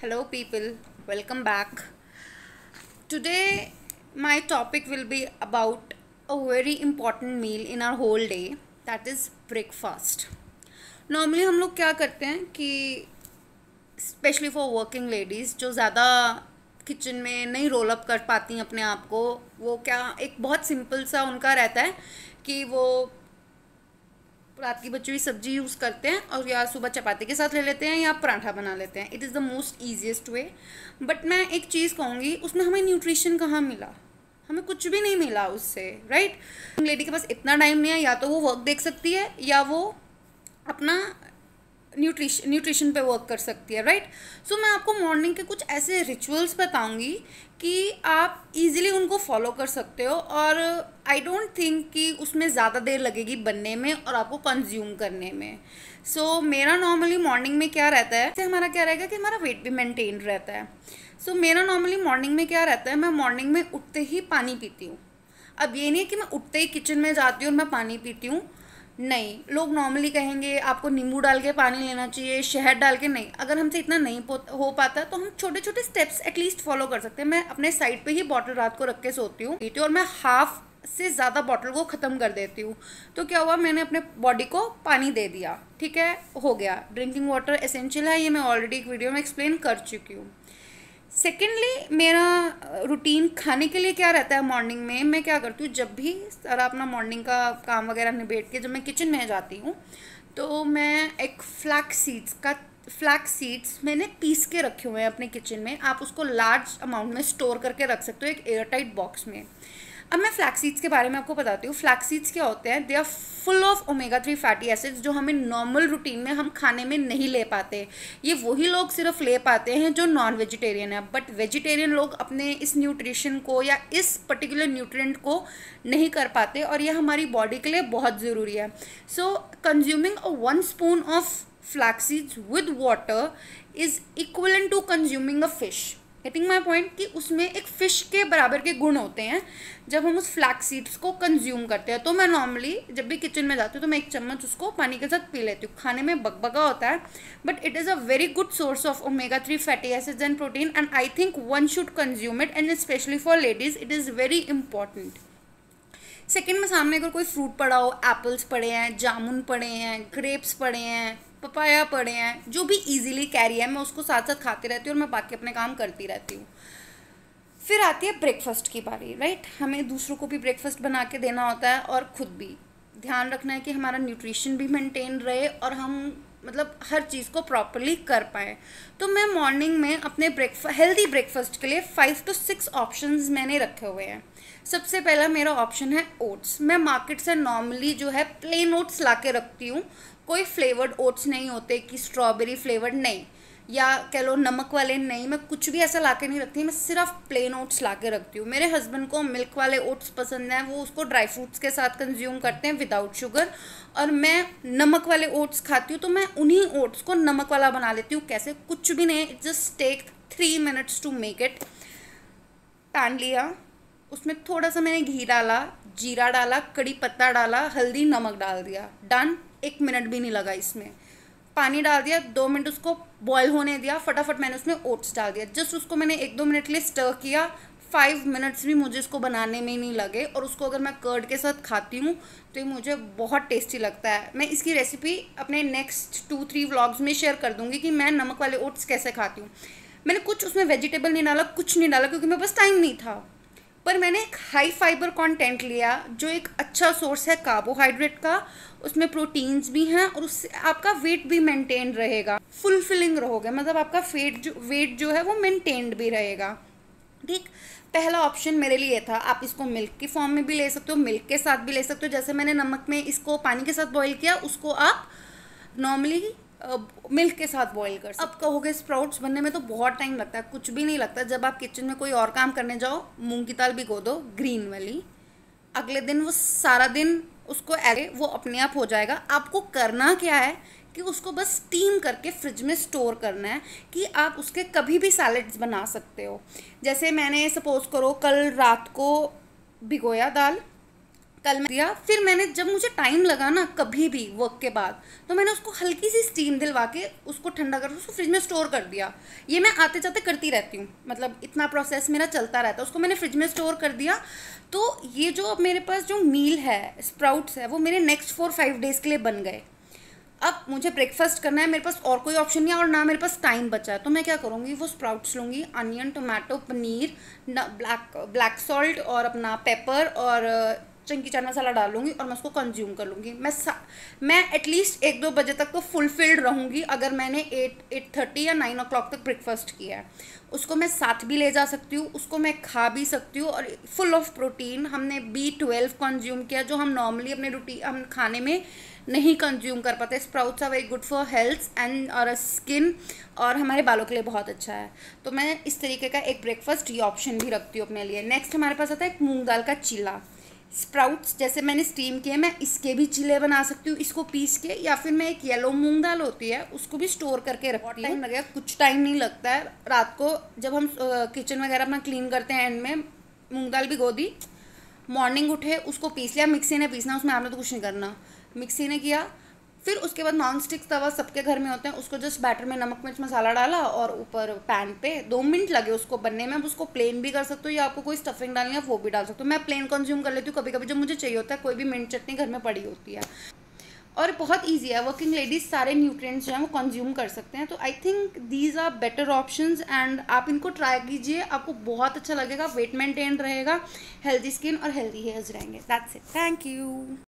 hello people welcome back today my topic will be about a very important meal in our whole day that is breakfast normally हम लोग क्या करते हैं कि especially for working ladies जो ज़्यादा kitchen में नहीं रोल अप कर पाती अपने आप को वो क्या एक बहुत सिंपल सा उनका रहता है कि वो रात की बच्चे हुई सब्जी यूज़ करते हैं और या सुबह चपाती के साथ ले लेते हैं या पराठा बना लेते हैं it is the most easiest way but मैं एक चीज़ कहूँगी उसमें हमें न्यूट्रिशन कहाँ मिला हमें कुछ भी नहीं मिला उससे राइट लेडी के पास इतना टाइम नहीं है या तो वो वर्क देख सकती है या वो अपना न्यूट्रिशन न्यूट्रिशन पे वर्क कर सकती है राइट सो so, मैं आपको मॉर्निंग के कुछ ऐसे रिचुअल्स बताऊंगी कि आप इजीली उनको फॉलो कर सकते हो और आई डोंट थिंक कि उसमें ज़्यादा देर लगेगी बनने में और आपको कंज्यूम करने में सो so, मेरा नॉर्मली मॉर्निंग में क्या रहता है इससे हमारा क्या रहेगा कि हमारा वेट भी मेंटेन रहता है सो so, मेरा नॉर्मली मॉर्निंग में क्या रहता है मैं मॉर्निंग में उठते ही पानी पीती हूँ अब ये नहीं है कि मैं उठते ही किचन में जाती हूँ और मैं पानी पीती हूँ नहीं लोग नॉर्मली कहेंगे आपको नींबू डाल के पानी लेना चाहिए शहद डाल के नहीं अगर हमसे इतना नहीं हो पाता तो हम छोटे छोटे स्टेप्स एटलीस्ट फॉलो कर सकते हैं मैं अपने साइड पे ही बॉटल रात को रख के सोती हूँ पीती हूँ और मैं हाफ से ज़्यादा बॉटल को ख़त्म कर देती हूँ तो क्या हुआ मैंने अपने बॉडी को पानी दे दिया ठीक है हो गया ड्रिंकिंग वाटर एसेंशियल है ये मैं ऑलरेडी एक वीडियो में एक्सप्लेन कर चुकी हूँ सेकेंडली मेरा रूटीन खाने के लिए क्या रहता है मॉर्निंग में मैं क्या करती हूँ जब भी सारा अपना मॉर्निंग का काम वगैरह निबेट के जब मैं किचन में जाती हूँ तो मैं एक फ्लैक्स सीड्स का फ्लैक्स सीड्स मैंने पीस के रखे हुए हैं अपने किचन में आप उसको लार्ज अमाउंट में स्टोर करके रख सकते हो एक एयरटाइट बॉक्स में अब मैं फ्लैक्सीड्स के बारे में आपको बताती हूँ फ्लैक्सीड्स क्या होते हैं they are full of omega three fatty acids जो हमें नॉर्मल रूटीन में हम खाने में नहीं ले पाते ये वही लोग सिर्फ ले पाते हैं जो नॉन वेजिटेरियन है बट वेजिटेरियन लोग अपने इस न्यूट्रिशन को या इस पर्टिकुलर न्यूट्रिएंट को नहीं कर पाते और ये हमारी बॉडी के लिए बहुत ज़रूरी है so consuming a one spoon of flaxseeds with water is equal to consuming a fish I think my point कि उसमें एक फ़िश के बराबर के गुण होते हैं जब हम उस फ्लैक्स सीड्स को कंज्यूम करते हैं तो मैं नॉर्मली जब भी किचन में जाती हूँ तो मैं एक चम्मच उसको पानी के साथ पी लेती हूँ खाने में बगबगा होता है but it is a very good source of omega three fatty acids and protein and I think one should consume it and specially for ladies it is very important second में सामने अगर कोई फ्रूट पड़ा हो apples पड़े हैं जामुन पड़े हैं ग्रेप्स पड़े हैं पपाया पड़े हैं जो भी इजीली कैरी है मैं उसको साथ साथ खाती रहती हूँ और मैं बाकी अपने काम करती रहती हूँ फिर आती है ब्रेकफास्ट की बारी राइट हमें दूसरों को भी ब्रेकफास्ट बना के देना होता है और ख़ुद भी ध्यान रखना है कि हमारा न्यूट्रिशन भी मेंटेन रहे और हम मतलब हर चीज़ को प्रॉपरली कर पाए तो मैं मॉर्निंग में अपने ब्रेकफा हेल्दी ब्रेकफास्ट के लिए फ़ाइव टू सिक्स ऑप्शन मैंने रखे हुए हैं सबसे पहला मेरा ऑप्शन है ओट्स मैं मार्केट से नॉर्मली जो है प्लेन ओट्स ला के रखती हूँ कोई फ्लेवर्ड ओट्स नहीं होते कि स्ट्रॉबेरी फ्लेवर्ड नहीं या कह लो नमक वाले नहीं मैं कुछ भी ऐसा ला के नहीं रखती मैं सिर्फ प्लेन ओट्स ला के रखती हूँ मेरे हस्बैंड को मिल्क वाले ओट्स पसंद हैं वो उसको ड्राई फ्रूट्स के साथ कंज्यूम करते हैं विदाउट शुगर और मैं नमक वाले ओट्स खाती हूँ तो मैं उन्हीं ओट्स को नमक वाला बना लेती हूँ कैसे कुछ भी नहीं it just take three minutes to make it pan लिया उसमें थोड़ा सा मैंने घी डाला जीरा डाला कड़ी पत्ता डाला हल्दी नमक डाल दिया डन एक मिनट भी नहीं लगा इसमें पानी डाल दिया दो मिनट उसको बॉयल होने दिया फटाफट मैंने उसमें ओट्स डाल दिया जस्ट उसको मैंने एक दो मिनट लिए स्टर किया फाइव मिनट्स भी मुझे इसको बनाने में नहीं लगे और उसको अगर मैं कर्ड के साथ खाती हूँ तो ये मुझे बहुत टेस्टी लगता है मैं इसकी रेसिपी अपने नेक्स्ट टू थ्री व्लॉग्स में शेयर कर दूँगी कि मैं नमक वाले ओट्स कैसे खाती हूँ मैंने कुछ उसमें वेजिटेबल नहीं डाला कुछ नहीं डाला क्योंकि मेरे पास टाइम नहीं था पर मैंने एक हाई फाइबर कंटेंट लिया जो एक अच्छा सोर्स है कार्बोहाइड्रेट का उसमें प्रोटीन्स भी हैं और उससे आपका वेट भी मेंटेन रहेगा फुलफिलिंग रहोगे मतलब आपका फेट जो वेट जो है वो मेंटेन्ड भी रहेगा ठीक पहला ऑप्शन मेरे लिए था आप इसको मिल्क की फॉर्म में भी ले सकते हो मिल्क के साथ भी ले सकते हो जैसे मैंने नमक में इसको पानी के साथ बॉईल किया उसको आप नॉर्मली मिल्क के साथ बॉईल कर सकते अब कहोगे स्प्राउट्स बनने में तो बहुत टाइम लगता है कुछ भी नहीं लगता जब आप किचन में कोई और काम करने जाओ मूंग की दाल भिगो दो ग्रीन वाली अगले दिन वो सारा दिन उसको ऐसे वो अपने आप हो जाएगा आपको करना क्या है कि उसको बस स्टीम करके फ्रिज में स्टोर करना है कि आप उसके कभी भी सैलड्स बना सकते हो जैसे मैंने सपोज़ करो कल रात को भिगोया दाल कल मैं दिया फिर मैंने जब मुझे टाइम लगा ना कभी भी वर्क के बाद तो मैंने उसको हल्की सी स्टीम दिलवा के उसको ठंडा कर उसको फ्रिज में स्टोर कर दिया ये मैं आते जाते करती रहती हूँ मतलब इतना प्रोसेस मेरा चलता रहता है उसको मैंने फ्रिज में स्टोर कर दिया तो ये जो अब मेरे पास जो मील है स्प्राउट्स है वो मेरे नेक्स्ट फोर फाइव डेज़ के लिए बन गए अब मुझे ब्रेकफास्ट करना है मेरे पास और कोई ऑप्शन नहीं है और ना मेरे पास टाइम बचा है तो मैं क्या करूँगी वो स्प्राउट्स लूँगी onion tomato paneer black black salt और अपना पेपर और चंकी चाट मसाला डाल लूँगी और मैं उसको कंज्यूम कर लूँगी मैं मैं एटलीस्ट एक दो बजे तक तो फुलफिल्ड रहूँगी अगर मैंने एट एट थर्टी या नाइन ओ तक ब्रेकफास्ट किया है उसको मैं साथ भी ले जा सकती हूँ उसको मैं खा भी सकती हूँ और फुल ऑफ प्रोटीन हमने बी ट्वेल्व कंज्यूम किया जो हम नॉर्मली अपने रूटी हम खाने में नहीं कंज्यूम कर पाते sprouts are very good for health and और स्किन और हमारे बालों के लिए बहुत अच्छा है तो मैं इस तरीके का एक ब्रेकफास्ट ये ऑप्शन भी रखती हूँ अपने लिए नेक्स्ट हमारे पास आता है एक मूंग दाल का चीला स्प्राउट्स जैसे मैंने स्टीम किए मैं इसके भी चिले बना सकती हूँ इसको पीस के या फिर मैं एक येलो मूंग दाल होती है उसको भी स्टोर करके रखती हूँ लगे कुछ टाइम नहीं लगता है रात को जब हम किचन वगैरह अपना क्लीन करते हैं एंड में मूंग दाल भिगो दी मॉर्निंग उठे उसको पीस लिया मिक्सी ने पीसना उसमें आपने तो कुछ नहीं करना मिक्सी ने किया फिर उसके बाद नॉन स्टिक तवा सबके घर में होते हैं उसको जस्ट बैटर में नमक मिर्च मसाला डाला और ऊपर पैन पे दो मिनट लगे उसको बनने में अब उसको प्लेन भी कर सकते हो या आपको कोई स्टफिंग डालनी है वो भी डाल सकते हो मैं प्लेन कंज्यूम कर लेती हूँ कभी कभी जब मुझे चाहिए होता है कोई भी मिंट चटनी घर में पड़ी होती है और बहुत ईजी है वर्किंग लेडीज़ सारे न्यूट्रिएंट्स जो हैं वो कंज्यूम कर सकते हैं तो I think these are better option and आप इनको ट्राई कीजिए आपको बहुत अच्छा लगेगा वेट मेंटेन रहेगा हेल्दी स्किन और हेल्दी हेयर्स रहेंगे दैट्स इट थैंक यू